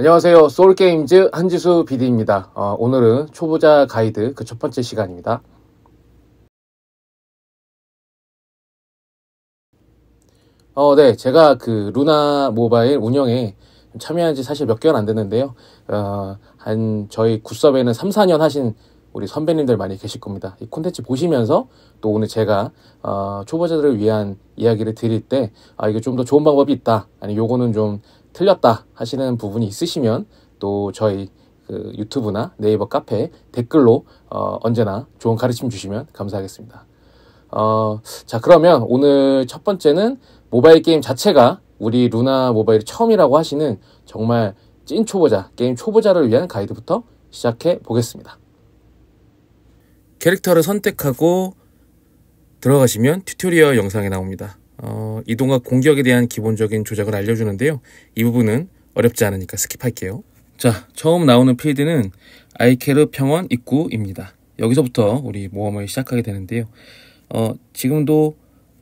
안녕하세요. 솔게임즈 한지수 BD입니다. 어, 오늘은 초보자 가이드 그 첫 번째 시간입니다. 어, 네. 제가 그 루나 모바일 운영에 참여한 지 사실 몇 개월 안 됐는데요. 어, 한 저희 굿섭에는 3, 4년 하신 우리 선배님들 많이 계실 겁니다. 이 콘텐츠 보시면서 또 오늘 제가 어, 초보자들을 위한 이야기를 드릴 때 아, 이게 좀 더 좋은 방법이 있다. 아니 요거는 좀 틀렸다 하시는 부분이 있으시면 또 저희 그 유튜브나 네이버 카페 댓글로 어, 언제나 좋은 가르침 주시면 감사하겠습니다. 어, 자 그러면 오늘 첫 번째는 모바일 게임 자체가 우리 루나 모바일 처음이라고 하시는 정말 찐 초보자, 게임 초보자를 위한 가이드부터 시작해 보겠습니다. 캐릭터를 선택하고 들어가시면 튜토리얼 영상이 나옵니다. 어, 이동과 공격에 대한 기본적인 조작을 알려주는데요. 이 부분은 어렵지 않으니까 스킵할게요. 자, 처음 나오는 필드는 아이케르 평원 입구입니다. 여기서부터 우리 모험을 시작하게 되는데요. 어, 지금도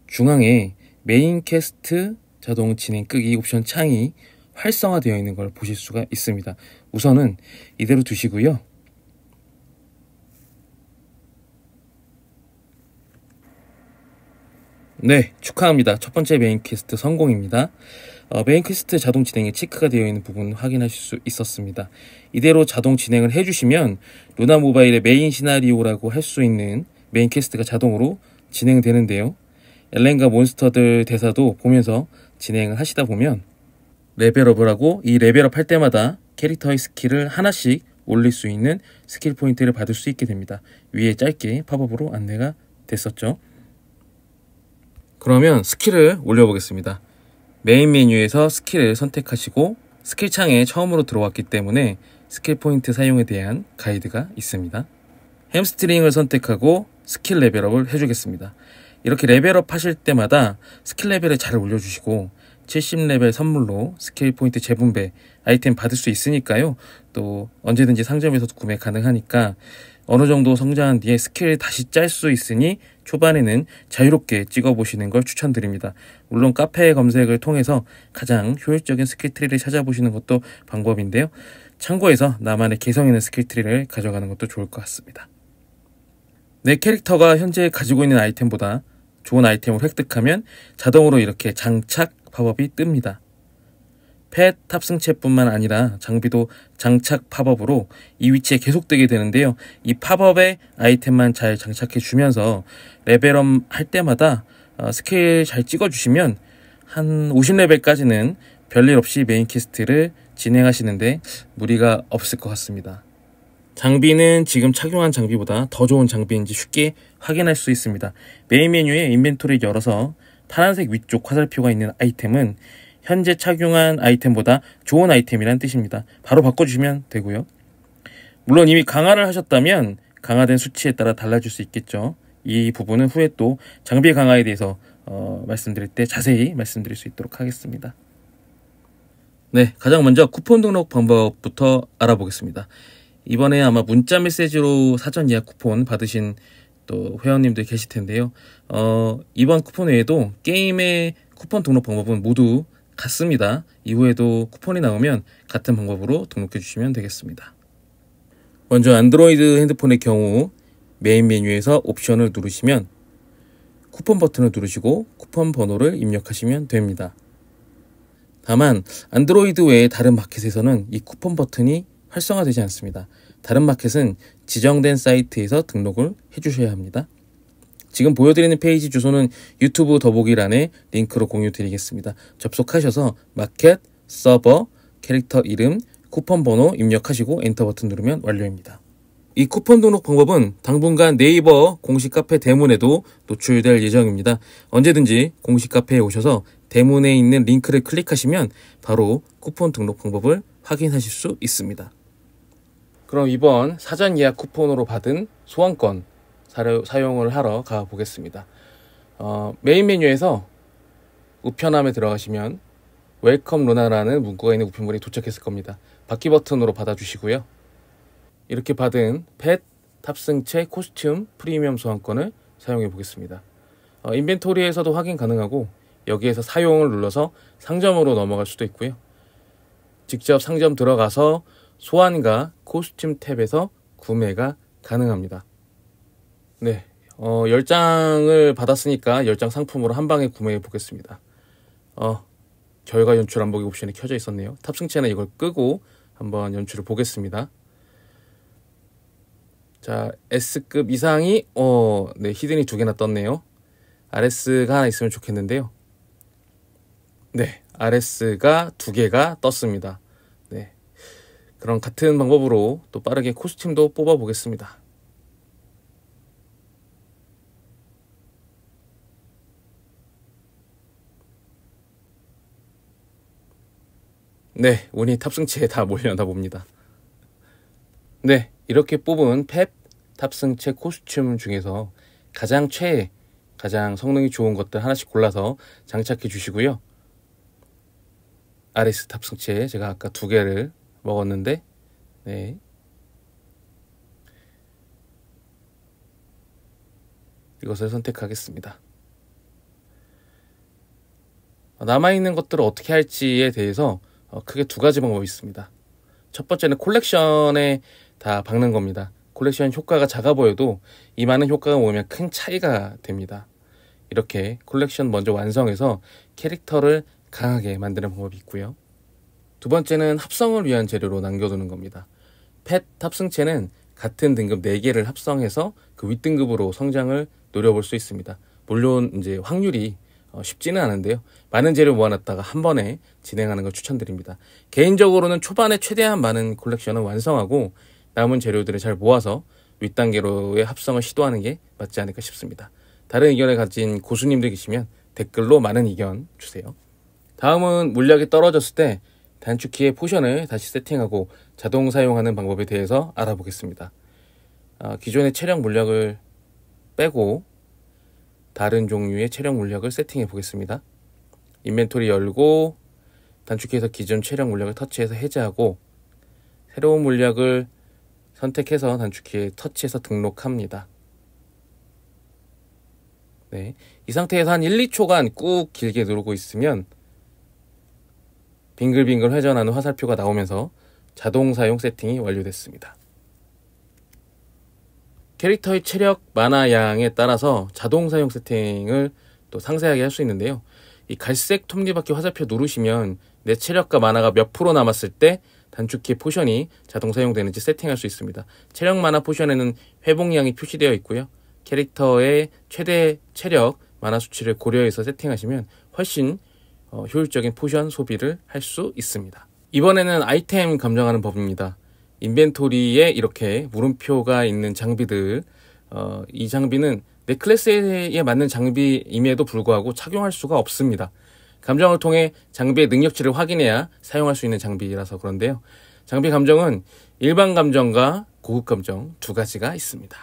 중앙에 메인 캐스트 자동 진행 끄기 옵션 창이 활성화되어 있는 걸 보실 수가 있습니다. 우선은 이대로 두시고요. 네, 축하합니다. 첫 번째 메인 퀘스트 성공입니다. 어, 메인 퀘스트 자동 진행에 체크가 되어 있는 부분 확인하실 수 있었습니다. 이대로 자동 진행을 해주시면 루나 모바일의 메인 시나리오라고 할 수 있는 메인 퀘스트가 자동으로 진행되는데요. 엘렌과 몬스터들 대사도 보면서 진행을 하시다 보면 레벨업을 하고 이 레벨업 할 때마다 캐릭터의 스킬을 하나씩 올릴 수 있는 스킬 포인트를 받을 수 있게 됩니다. 위에 짧게 팝업으로 안내가 됐었죠. 그러면 스킬을 올려보겠습니다. 메인 메뉴에서 스킬을 선택하시고 스킬 창에 처음으로 들어왔기 때문에 스킬 포인트 사용에 대한 가이드가 있습니다. 햄스트링을 선택하고 스킬 레벨업을 해주겠습니다. 이렇게 레벨업 하실 때마다 스킬 레벨을 잘 올려주시고 70레벨 선물로 스킬 포인트 재분배 아이템 받을 수 있으니까요. 또 언제든지 상점에서도 구매 가능하니까 어느 정도 성장한 뒤에 스킬 다시 짤 수 있으니 초반에는 자유롭게 찍어보시는 걸 추천드립니다. 물론 카페 검색을 통해서 가장 효율적인 스킬트리를 찾아보시는 것도 방법인데요. 참고해서 나만의 개성 있는 스킬트리를 가져가는 것도 좋을 것 같습니다. 내 캐릭터가 현재 가지고 있는 아이템보다 좋은 아이템을 획득하면 자동으로 이렇게 장착 팝업이 뜹니다. 펫 탑승체뿐만 아니라 장비도 장착 팝업으로 이 위치에 계속되게 되는데요. 이 팝업에 아이템만 잘 장착해 주면서 레벨업 할 때마다 어, 스케일 잘 찍어 주시면 한 50레벨까지는 별일 없이 메인 퀘스트를 진행하시는데 무리가 없을 것 같습니다. 장비는 지금 착용한 장비보다 더 좋은 장비인지 쉽게 확인할 수 있습니다. 메인 메뉴에 인벤토리를 열어서 파란색 위쪽 화살표가 있는 아이템은 현재 착용한 아이템보다 좋은 아이템이란 뜻입니다. 바로 바꿔주시면 되고요. 물론 이미 강화를 하셨다면 강화된 수치에 따라 달라질 수 있겠죠. 이 부분은 후에 또 장비 강화에 대해서 어, 말씀드릴 때 자세히 말씀드릴 수 있도록 하겠습니다. 네, 가장 먼저 쿠폰 등록 방법부터 알아보겠습니다. 이번에 아마 문자 메시지로 사전 예약 쿠폰 받으신 또 회원님들 계실 텐데요. 어, 이번 쿠폰 외에도 게임의 쿠폰 등록 방법은 모두 같습니다. 이후에도 쿠폰이 나오면 같은 방법으로 등록해 주시면 되겠습니다. 먼저 안드로이드 핸드폰의 경우 메인 메뉴에서 옵션을 누르시면 쿠폰 버튼을 누르시고 쿠폰 번호를 입력하시면 됩니다. 다만 안드로이드 외에 다른 마켓에서는 이 쿠폰 버튼이 활성화되지 않습니다. 다른 마켓은 지정된 사이트에서 등록을 해주셔야 합니다. 지금 보여드리는 페이지 주소는 유튜브 더보기란에 링크로 공유드리겠습니다. 접속하셔서 마켓, 서버, 캐릭터 이름, 쿠폰 번호 입력하시고 엔터 버튼 누르면 완료입니다. 이 쿠폰 등록 방법은 당분간 네이버 공식 카페 대문에도 노출될 예정입니다. 언제든지 공식 카페에 오셔서 대문에 있는 링크를 클릭하시면 바로 쿠폰 등록 방법을 확인하실 수 있습니다. 그럼 이번 사전 예약 쿠폰으로 받은 소환권 사료, 사용을 하러 가보겠습니다. 어, 메인 메뉴에서 우편함에 들어가시면 웰컴 루나라는 문구가 있는 우편물이 도착했을 겁니다. 바퀴 버튼으로 받아주시고요. 이렇게 받은 펫, 탑승체, 코스튬, 프리미엄 소환권을 사용해 보겠습니다. 어, 인벤토리에서도 확인 가능하고 여기에서 사용을 눌러서 상점으로 넘어갈 수도 있고요. 직접 상점 들어가서 소환과 코스튬 탭에서 구매가 가능합니다. 네. 어, 10장을 받았으니까 10장 상품으로 한 방에 구매해 보겠습니다. 어, 결과 연출 안보기 옵션이 켜져 있었네요. 탑승체는 이걸 끄고 한번 연출을 보겠습니다. 자, S급 이상이 어, 네, 히든이 두 개나 떴네요. RS가 하나 있으면 좋겠는데요. 네, RS가 두 개가 떴습니다. 네. 그럼 같은 방법으로 또 빠르게 코스튬도 뽑아 보겠습니다. 네, 운이 탑승체에 다 몰려나 봅니다. 네, 이렇게 뽑은 펩 탑승체 코스튬 중에서 가장 최애, 가장 성능이 좋은 것들 하나씩 골라서 장착해 주시고요. RS 탑승체 제가 아까 두 개를 먹었는데, 네. 이것을 선택하겠습니다. 남아있는 것들을 어떻게 할지에 대해서 어, 크게 두 가지 방법이 있습니다. 첫 번째는 콜렉션에 다 박는 겁니다. 콜렉션 효과가 작아 보여도 이 많은 효과가 모이면 큰 차이가 됩니다. 이렇게 콜렉션 먼저 완성해서 캐릭터를 강하게 만드는 방법이 있고요. 두 번째는 합성을 위한 재료로 남겨두는 겁니다. 펫 합성체는 같은 등급 4개를 합성해서 그 윗등급으로 성장을 노려볼 수 있습니다. 물론 이제 확률이 어, 쉽지는 않은데요. 많은 재료 모아놨다가 한 번에 진행하는 걸 추천드립니다. 개인적으로는 초반에 최대한 많은 컬렉션을 완성하고 남은 재료들을 잘 모아서 윗단계로의 합성을 시도하는 게 맞지 않을까 싶습니다. 다른 의견을 가진 고수님들 계시면 댓글로 많은 의견 주세요. 다음은 물약이 떨어졌을 때 단축키의 포션을 다시 세팅하고 자동 사용하는 방법에 대해서 알아보겠습니다. 어, 기존의 체력 물약을 빼고 다른 종류의 체력 물약을 세팅해 보겠습니다. 인벤토리 열고 단축키에서 기존 체력 물약을 터치해서 해제하고 새로운 물약을 선택해서 단축키에 터치해서 등록합니다. 네. 이 상태에서 한 1, 2초간 꾹 길게 누르고 있으면 빙글빙글 회전하는 화살표가 나오면서 자동 사용 세팅이 완료됐습니다. 캐릭터의 체력, 만화 양에 따라서 자동 사용 세팅을 또 상세하게 할 수 있는데요. 이 갈색 톱니바퀴 화살표 누르시면 내 체력과 만화가 몇 프로 남았을 때 단축키 포션이 자동 사용되는지 세팅할 수 있습니다. 체력 만화 포션에는 회복량이 표시되어 있고요. 캐릭터의 최대 체력 만화 수치를 고려해서 세팅하시면 훨씬 어, 효율적인 포션 소비를 할 수 있습니다. 이번에는 아이템 감정하는 법입니다. 인벤토리에 이렇게 물음표가 있는 장비들 어, 이 장비는 내 클래스에 맞는 장비임에도 불구하고 착용할 수가 없습니다. 감정을 통해 장비의 능력치를 확인해야 사용할 수 있는 장비라서 그런데요. 장비 감정은 일반 감정과 고급 감정 두 가지가 있습니다.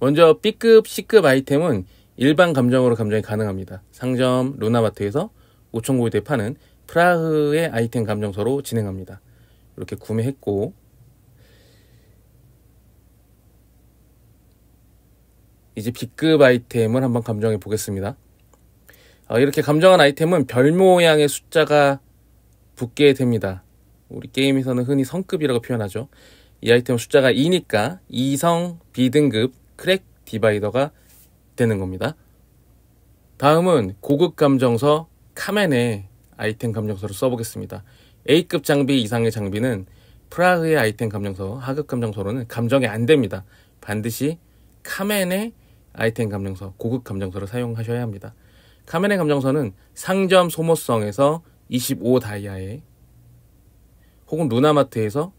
먼저 B급, C급 아이템은 일반 감정으로 감정이 가능합니다. 상점 루나마트에서 5 0 0 0대 파는 프라흐의 아이템 감정서로 진행합니다. 이렇게 구매했고 이제 B급 아이템을 한번 감정해 보겠습니다. 어, 이렇게 감정한 아이템은 별 모양의 숫자가 붙게 됩니다. 우리 게임에서는 흔히 성급이라고 표현하죠. 이 아이템 숫자가 2니까 2성 B등급 크랙 디바이더가 되는 겁니다. 다음은 고급 감정서 카멘의 아이템 감정서를 써보겠습니다. A급 장비 이상의 장비는 프라그의 아이템 감정서, 하급 감정서로는 감정이 안 됩니다. 반드시 카멘의 아이템 감정서, 고급 감정서를 사용하셔야 합니다. 카멘의 감정서는 상점 소모성에서 25 다이아에 혹은 루나마트에서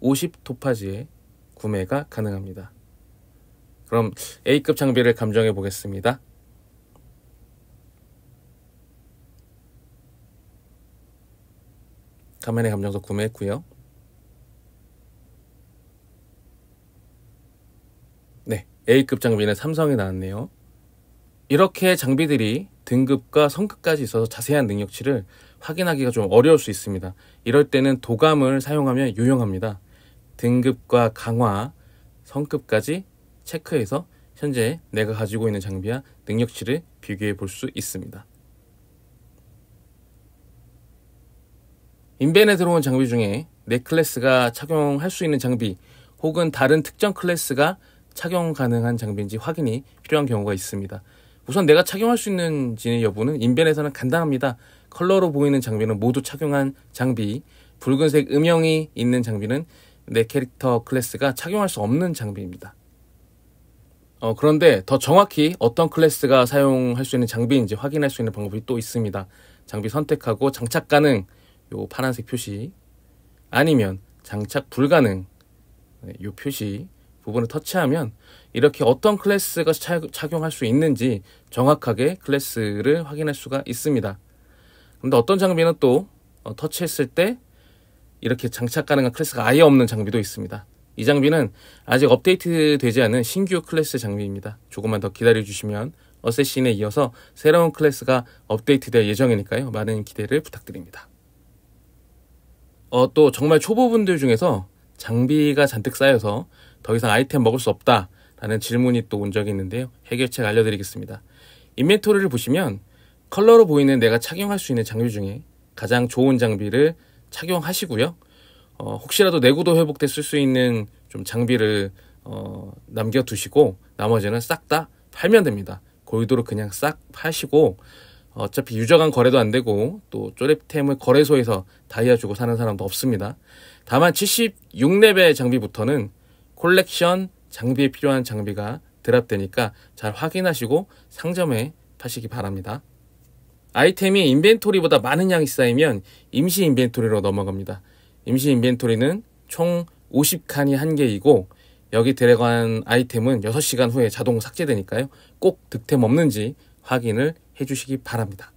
50 토파지에 구매가 가능합니다. 그럼 A급 장비를 감정해 보겠습니다. 카멘의 감정서 구매했고요. A급 장비는 삼성이 나왔네요. 이렇게 장비들이 등급과 성급까지 있어서 자세한 능력치를 확인하기가 좀 어려울 수 있습니다. 이럴 때는 도감을 사용하면 유용합니다. 등급과 강화, 성급까지 체크해서 현재 내가 가지고 있는 장비와 능력치를 비교해 볼 수 있습니다. 인벤에 들어온 장비 중에 내 클래스가 착용할 수 있는 장비 혹은 다른 특정 클래스가 착용 가능한 장비인지 확인이 필요한 경우가 있습니다. 우선 내가 착용할 수 있는지 여부는 인벤에서는 간단합니다. 컬러로 보이는 장비는 모두 착용한 장비, 붉은색 음영이 있는 장비는 내 캐릭터 클래스가 착용할 수 없는 장비입니다. 어, 그런데 더 정확히 어떤 클래스가 사용할 수 있는 장비인지 확인할 수 있는 방법이 또 있습니다. 장비 선택하고 장착 가능, 요 파란색 표시, 아니면 장착 불가능, 네, 요 표시, 부분을 터치하면 이렇게 어떤 클래스가 착용할 수 있는지 정확하게 클래스를 확인할 수가 있습니다. 그런데 어떤 장비는 또 어, 터치했을 때 이렇게 장착 가능한 클래스가 아예 없는 장비도 있습니다. 이 장비는 아직 업데이트 되지 않은 신규 클래스 장비입니다. 조금만 더 기다려주시면 어쌔신에 이어서 새로운 클래스가 업데이트될 예정이니까요. 많은 기대를 부탁드립니다. 어, 또 정말 초보분들 중에서 장비가 잔뜩 쌓여서 더 이상 아이템 먹을 수 없다라는 질문이 또 온 적이 있는데요. 해결책 알려드리겠습니다. 인벤토리를 보시면 컬러로 보이는 내가 착용할 수 있는 장비 중에 가장 좋은 장비를 착용하시고요. 어, 혹시라도 내구도 회복 때쓸수 있는 좀 장비를 어, 남겨두시고 나머지는 싹 다 팔면 됩니다. 고유도로 그냥 싹 파시고 어차피 유저 간 거래도 안 되고 또 쪼렙템을 거래소에서 다이아 주고 사는 사람도 없습니다. 다만 76레벨 장비부터는 콜렉션 장비에 필요한 장비가 드랍되니까 잘 확인하시고 상점에 파시기 바랍니다. 아이템이 인벤토리보다 많은 양이 쌓이면 임시 인벤토리로 넘어갑니다. 임시 인벤토리는 총 50칸이 한개이고 여기 데려간 아이템은 6시간 후에 자동 삭제되니까요. 꼭 득템 없는지 확인을 해주시기 바랍니다.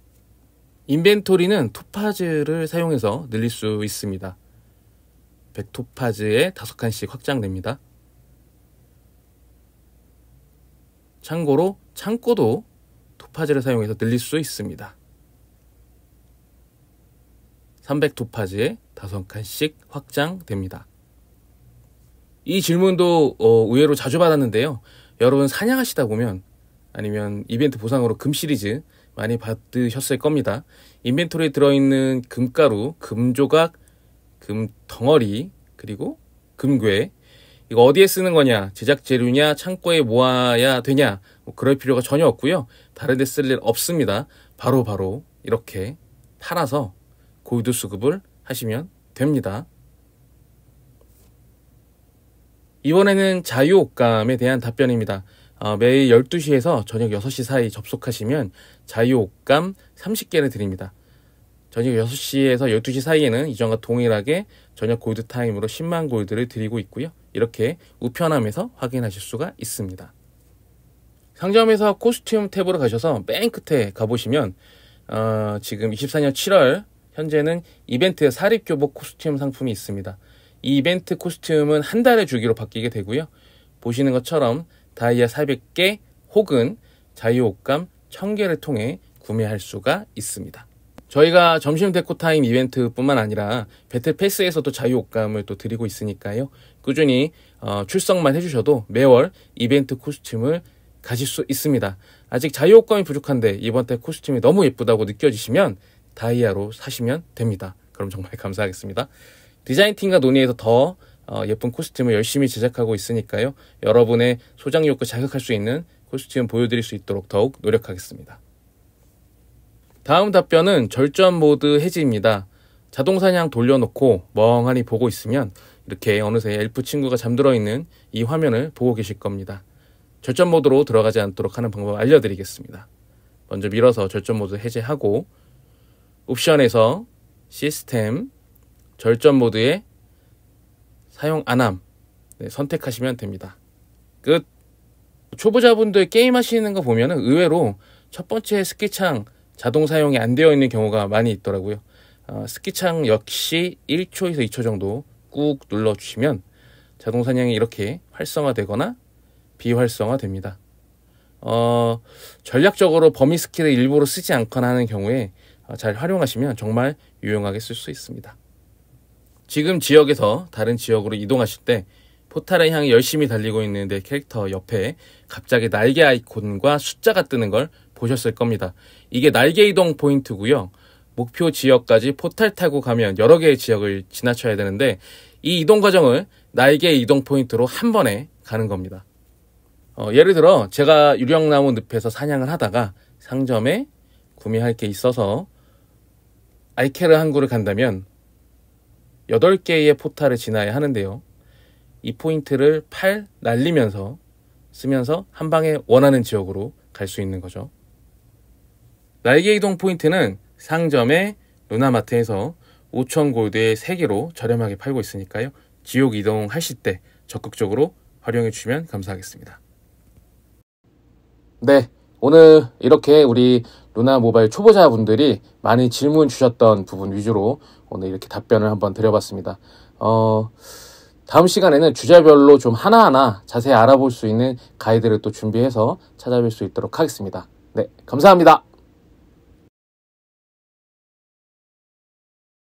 인벤토리는 토파즈를 사용해서 늘릴 수 있습니다. 100토파즈에 5칸씩 확장됩니다. 참고로 창고도 토파즈를 사용해서 늘릴 수 있습니다. 300토파즈에 5칸씩 확장됩니다. 이 질문도 어, 의외로 자주 받았는데요. 여러분 사냥하시다 보면 아니면 이벤트 보상으로 금 시리즈 많이 받으셨을 겁니다. 인벤토리에 들어있는 금가루, 금조각, 금덩어리, 그리고 금괴. 이거 어디에 쓰는 거냐, 제작 재료냐, 창고에 모아야 되냐, 뭐 그럴 필요가 전혀 없고요. 다른 데 쓸 일 없습니다. 바로바로 바로 이렇게 팔아서 고골도 수급을 하시면 됩니다. 이번에는 자유옷감에 대한 답변입니다. 어, 매일 12시에서 저녁 6시 사이 접속하시면 자유옷감 30개를 드립니다. 저녁 6시에서 12시 사이에는 이전과 동일하게 저녁 골드 타임으로 10만 골드를 드리고 있고요. 이렇게 우편함에서 확인하실 수가 있습니다. 상점에서 코스튬 탭으로 가셔서 맨 끝에 가보시면 어, 지금 24년 7월 현재는 이벤트 사립교복 코스튬 상품이 있습니다. 이 이벤트 코스튬은 한 달의 주기로 바뀌게 되고요. 보시는 것처럼 다이아 400개 혹은 자유옷감 1000개를 통해 구매할 수가 있습니다. 저희가 점심 데코타임 이벤트뿐만 아니라 배틀 패스에서도 자유옷감을 또 드리고 있으니까요. 꾸준히 어, 출석만 해주셔도 매월 이벤트 코스튬을 가실수 있습니다. 아직 자유옷감이 부족한데 이번 달 코스튬이 너무 예쁘다고 느껴지시면 다이아로 사시면 됩니다. 그럼 정말 감사하겠습니다. 디자인팀과 논의해서 더 어, 예쁜 코스튬을 열심히 제작하고 있으니까요. 여러분의 소장 욕구 자극할 수 있는 코스튬 보여드릴 수 있도록 더욱 노력하겠습니다. 다음 답변은 절전 모드 해지입니다. 자동 사냥 돌려놓고 멍하니 보고 있으면 이렇게 어느새 엘프 친구가 잠들어 있는 이 화면을 보고 계실 겁니다. 절전 모드로 들어가지 않도록 하는 방법 알려드리겠습니다. 먼저 밀어서 절전 모드 해제하고 옵션에서 시스템 절전 모드에 사용 안함 네, 선택하시면 됩니다. 끝! 초보자분들 게임 하시는 거 보면 의외로 첫 번째 스키창 자동 사용이 안 되어 있는 경우가 많이 있더라고요. 어, 스키창 역시 1초에서 2초 정도 꾹 눌러주시면 자동 사냥이 이렇게 활성화되거나 비활성화됩니다. 어, 전략적으로 범위 스킬을 일부러 쓰지 않거나 하는 경우에 아, 잘 활용하시면 정말 유용하게 쓸 수 있습니다. 지금 지역에서 다른 지역으로 이동하실 때 포탈을 향해 열심히 달리고 있는 데 캐릭터 옆에 갑자기 날개 아이콘과 숫자가 뜨는 걸 보셨을 겁니다. 이게 날개 이동 포인트고요. 목표 지역까지 포탈 타고 가면 여러 개의 지역을 지나쳐야 되는데 이 이동 과정을 날개 이동 포인트로 한 번에 가는 겁니다. 어, 예를 들어 제가 유령나무 늪에서 사냥을 하다가 상점에 구매할 게 있어서 알케르 항구를 간다면 8 개의 포탈을 지나야 하는데요. 이 포인트를 팔 날리면서 쓰면서 한 방에 원하는 지역으로 갈 수 있는 거죠. 날개 이동 포인트는 상점의 루나마트에서 5 0 0 0골드의 3개로 저렴하게 팔고 있으니까요. 지옥 이동하실 때 적극적으로 활용해 주시면 감사하겠습니다. 네, 오늘 이렇게 우리 루나 모바일 초보자분들이 많이 질문 주셨던 부분 위주로 오늘 이렇게 답변을 한번 드려봤습니다. 어, 다음 시간에는 주제별로 좀 하나하나 자세히 알아볼 수 있는 가이드를 또 준비해서 찾아뵐 수 있도록 하겠습니다. 네, 감사합니다.